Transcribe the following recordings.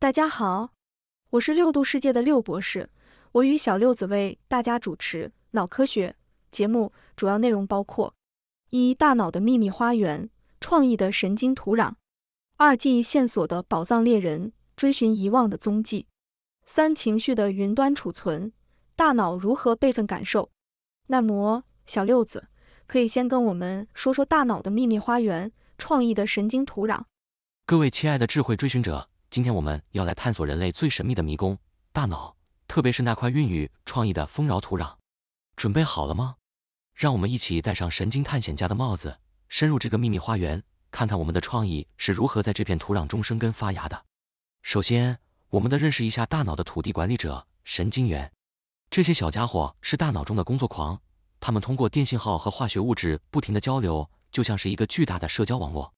大家好，我是六度世界的六博士，我与小六子为大家主持脑科学节目，主要内容包括：一、大脑的秘密花园，创意的神经土壤；二、记忆线索的宝藏猎人，追寻遗忘的踪迹；三、情绪的云端储存，大脑如何备份感受。那么，小六子可以先跟我们说说大脑的秘密花园，创意的神经土壤。各位亲爱的智慧追寻者。今天我们要来探索人类最神秘的迷宫——大脑，特别是那块孕育创意的丰饶土壤。准备好了吗？让我们一起戴上神经探险家的帽子，深入这个秘密花园，看看我们的创意是如何在这片土壤中生根发芽的。首先，我们得认识一下大脑的土地管理者——神经元。这些小家伙是大脑中的工作狂，他们通过电信号和化学物质不停的交流，就像是一个巨大的社交网络。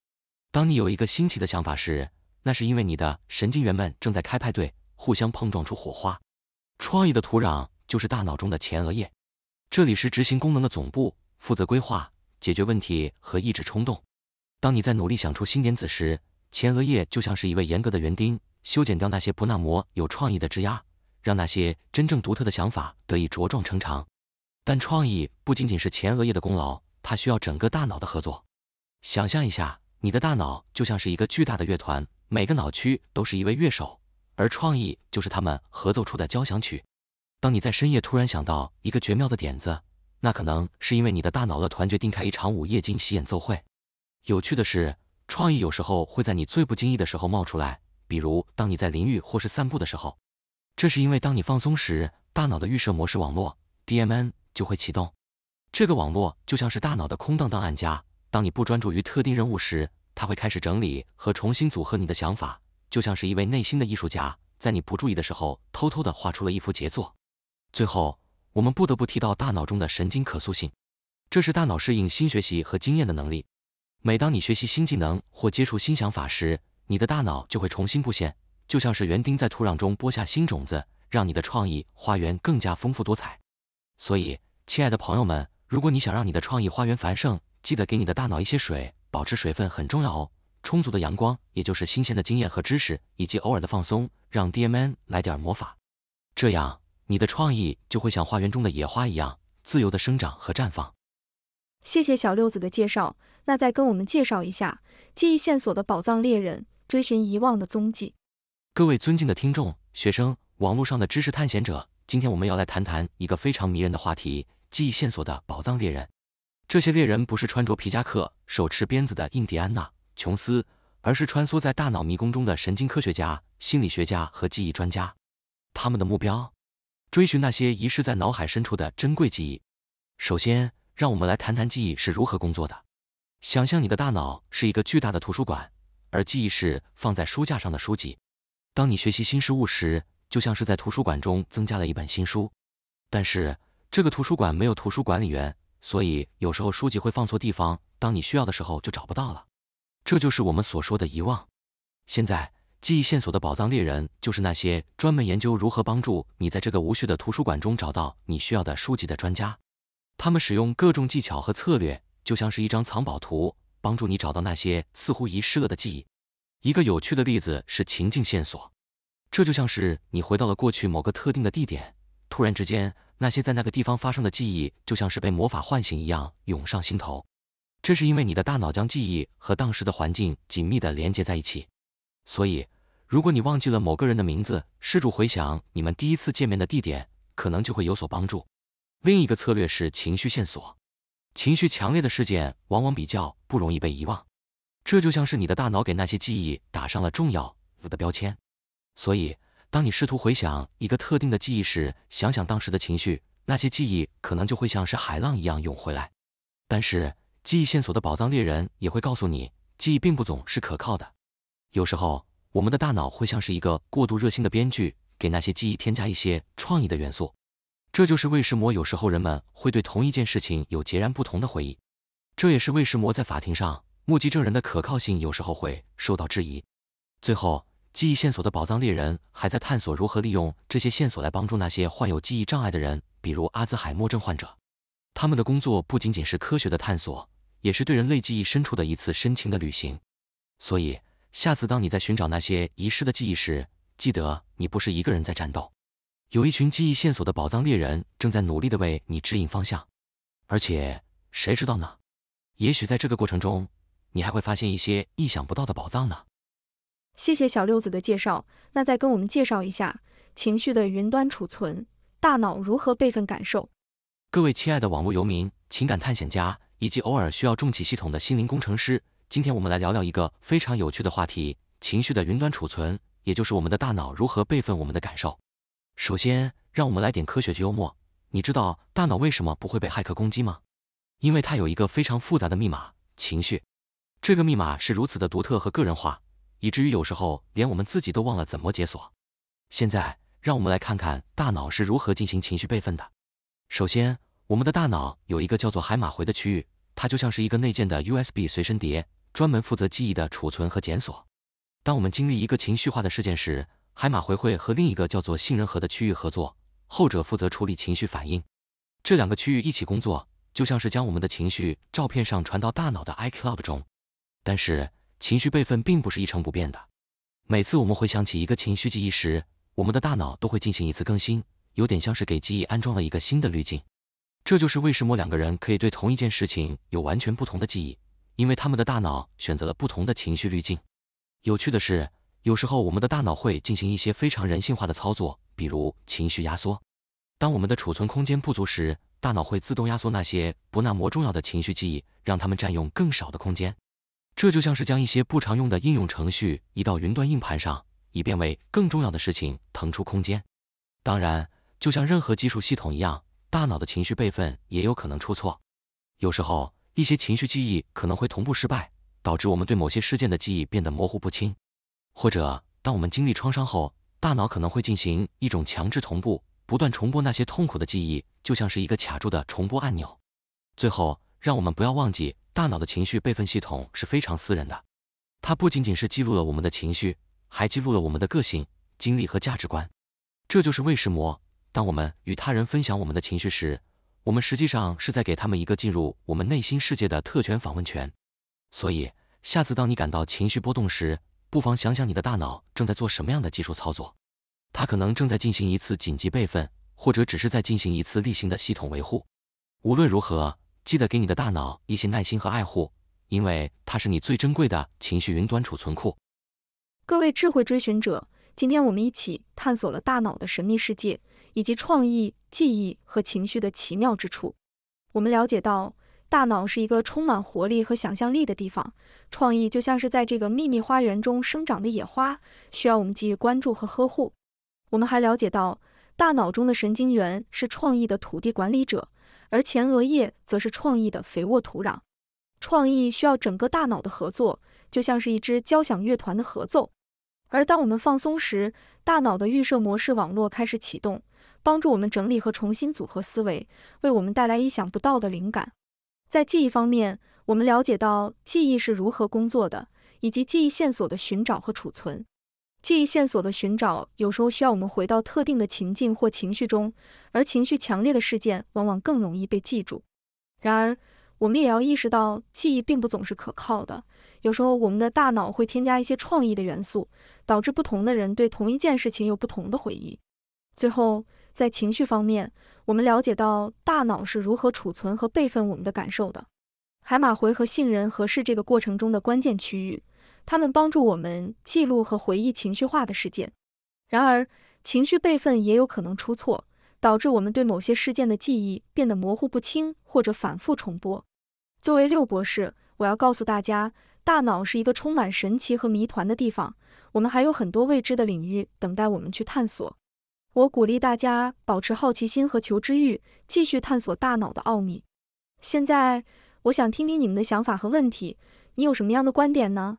当你有一个新奇的想法时，那是因为你的神经元们正在开派对，互相碰撞出火花。创意的土壤就是大脑中的前额叶，这里是执行功能的总部，负责规划、解决问题和抑制冲动。当你在努力想出新点子时，前额叶就像是一位严格的园丁，修剪掉那些不那么有创意的枝丫，让那些真正独特的想法得以茁壮成长。但创意不仅仅是前额叶的功劳，它需要整个大脑的合作。想象一下。你的大脑就像是一个巨大的乐团，每个脑区都是一位乐手，而创意就是他们合奏出的交响曲。当你在深夜突然想到一个绝妙的点子，那可能是因为你的大脑乐团决定开一场午夜惊喜演奏会。有趣的是，创意有时候会在你最不经意的时候冒出来，比如当你在淋浴或是散步的时候。这是因为当你放松时，大脑的预设模式网络 （DMN） 就会启动，这个网络就像是大脑的空荡荡按键，当你不专注于特定任务时，他会开始整理和重新组合你的想法，就像是一位内心的艺术家，在你不注意的时候偷偷的画出了一幅杰作。最后，我们不得不提到大脑中的神经可塑性，这是大脑适应新学习和经验的能力。每当你学习新技能或接触新想法时，你的大脑就会重新布线，就像是园丁在土壤中播下新种子，让你的创意花园更加丰富多彩。所以，亲爱的朋友们，如果你想让你的创意花园繁盛，记得给你的大脑一些水，保持水分很重要哦。充足的阳光，也就是新鲜的经验和知识，以及偶尔的放松，让 D M N 来点魔法，这样你的创意就会像花园中的野花一样，自由的生长和绽放。谢谢小六子的介绍，那再跟我们介绍一下记忆线索的宝藏猎人，追寻遗忘的踪迹。各位尊敬的听众、学生、网络上的知识探险者，今天我们要来谈谈一个非常迷人的话题。记忆线索的宝藏猎人，这些猎人不是穿着皮夹克、手持鞭子的印第安纳琼斯，而是穿梭在大脑迷宫中的神经科学家、心理学家和记忆专家。他们的目标，追寻那些遗失在脑海深处的珍贵记忆。首先，让我们来谈谈记忆是如何工作的。想象你的大脑是一个巨大的图书馆，而记忆是放在书架上的书籍。当你学习新事物时，就像是在图书馆中增加了一本新书。但是这个图书馆没有图书管理员，所以有时候书籍会放错地方。当你需要的时候就找不到了，这就是我们所说的遗忘。现在，记忆线索的宝藏猎人就是那些专门研究如何帮助你在这个无序的图书馆中找到你需要的书籍的专家。他们使用各种技巧和策略，就像是一张藏宝图，帮助你找到那些似乎遗失了的记忆。一个有趣的例子是情境线索，这就像是你回到了过去某个特定的地点。突然之间，那些在那个地方发生的记忆就像是被魔法唤醒一样涌上心头。这是因为你的大脑将记忆和当时的环境紧密的连接在一起。所以，如果你忘记了某个人的名字，试着回想你们第一次见面的地点，可能就会有所帮助。另一个策略是情绪线索，情绪强烈的事件往往比较不容易被遗忘。这就像是你的大脑给那些记忆打上了重要的标签。所以，当你试图回想一个特定的记忆时，想想当时的情绪，那些记忆可能就会像是海浪一样涌回来。但是记忆线索的宝藏猎人也会告诉你，记忆并不总是可靠的。有时候我们的大脑会像是一个过度热心的编剧，给那些记忆添加一些创意的元素。这就是为什么有时候人们会对同一件事情有截然不同的回忆。这也是为什么在法庭上，目击证人的可靠性有时候会受到质疑。最后。记忆线索的宝藏猎人还在探索如何利用这些线索来帮助那些患有记忆障碍的人，比如阿兹海默症患者。他们的工作不仅仅是科学的探索，也是对人类记忆深处的一次深情的旅行。所以，下次当你在寻找那些遗失的记忆时，记得你不是一个人在战斗，有一群记忆线索的宝藏猎人正在努力的为你指引方向。而且，谁知道呢？也许在这个过程中，你还会发现一些意想不到的宝藏呢。谢谢小六子的介绍，那再跟我们介绍一下情绪的云端储存，大脑如何备份感受。各位亲爱的网络游民、情感探险家以及偶尔需要重启系统的心灵工程师，今天我们来聊聊一个非常有趣的话题，情绪的云端储存，也就是我们的大脑如何备份我们的感受。首先，让我们来点科学幽默，你知道大脑为什么不会被骇客攻击吗？因为它有一个非常复杂的密码，情绪。这个密码是如此的独特和个人化。以至于有时候连我们自己都忘了怎么解锁。现在，让我们来看看大脑是如何进行情绪备份的。首先，我们的大脑有一个叫做海马回的区域，它就像是一个内建的 USB 随身碟，专门负责记忆的储存和检索。当我们经历一个情绪化的事件时，海马回会和另一个叫做杏仁核的区域合作，后者负责处理情绪反应。这两个区域一起工作，就像是将我们的情绪照片上传到大脑的 iCloud 中。但是，情绪备份并不是一成不变的，每次我们回想起一个情绪记忆时，我们的大脑都会进行一次更新，有点像是给记忆安装了一个新的滤镜。这就是为什么两个人可以对同一件事情有完全不同的记忆，因为他们的大脑选择了不同的情绪滤镜。有趣的是，有时候我们的大脑会进行一些非常人性化的操作，比如情绪压缩。当我们的储存空间不足时，大脑会自动压缩那些不那么重要的情绪记忆，让它们占用更少的空间。这就像是将一些不常用的应用程序移到云端硬盘上，以便为更重要的事情腾出空间。当然，就像任何技术系统一样，大脑的情绪备份也有可能出错。有时候，一些情绪记忆可能会同步失败，导致我们对某些事件的记忆变得模糊不清。或者，当我们经历创伤后，大脑可能会进行一种强制同步，不断重播那些痛苦的记忆，就像是一个卡住的重播按钮。最后，让我们不要忘记。大脑的情绪备份系统是非常私人的，它不仅仅是记录了我们的情绪，还记录了我们的个性、经历和价值观。这就是为什么，当我们与他人分享我们的情绪时，我们实际上是在给他们一个进入我们内心世界的特权访问权。所以，下次当你感到情绪波动时，不妨想想你的大脑正在做什么样的技术操作，它可能正在进行一次紧急备份，或者只是在进行一次例行的系统维护。无论如何。记得给你的大脑一些耐心和爱护，因为它是你最珍贵的情绪云端储存库。各位智慧追寻者，今天我们一起探索了大脑的神秘世界，以及创意、记忆和情绪的奇妙之处。我们了解到，大脑是一个充满活力和想象力的地方，创意就像是在这个秘密花园中生长的野花，需要我们给予关注和呵护。我们还了解到，大脑中的神经元是创意的土地管理者。而前额叶则是创意的肥沃土壤，创意需要整个大脑的合作，就像是一支交响乐团的合奏。而当我们放松时，大脑的预设模式网络开始启动，帮助我们整理和重新组合思维，为我们带来意想不到的灵感。在记忆方面，我们了解到记忆是如何工作的，以及记忆线索的寻找和储存。记忆线索的寻找，有时候需要我们回到特定的情境或情绪中，而情绪强烈的事件往往更容易被记住。然而，我们也要意识到记忆并不总是可靠的，有时候我们的大脑会添加一些创意的元素，导致不同的人对同一件事情有不同的回忆。最后，在情绪方面，我们了解到大脑是如何储存和备份我们的感受的，海马回和杏仁核是这个过程中的关键区域。他们帮助我们记录和回忆情绪化的事件，然而情绪备份也有可能出错，导致我们对某些事件的记忆变得模糊不清或者反复重播。作为六博士，我要告诉大家，大脑是一个充满神奇和谜团的地方，我们还有很多未知的领域等待我们去探索。我鼓励大家保持好奇心和求知欲，继续探索大脑的奥秘。现在，我想听听你们的想法和问题，你有什么样的观点呢？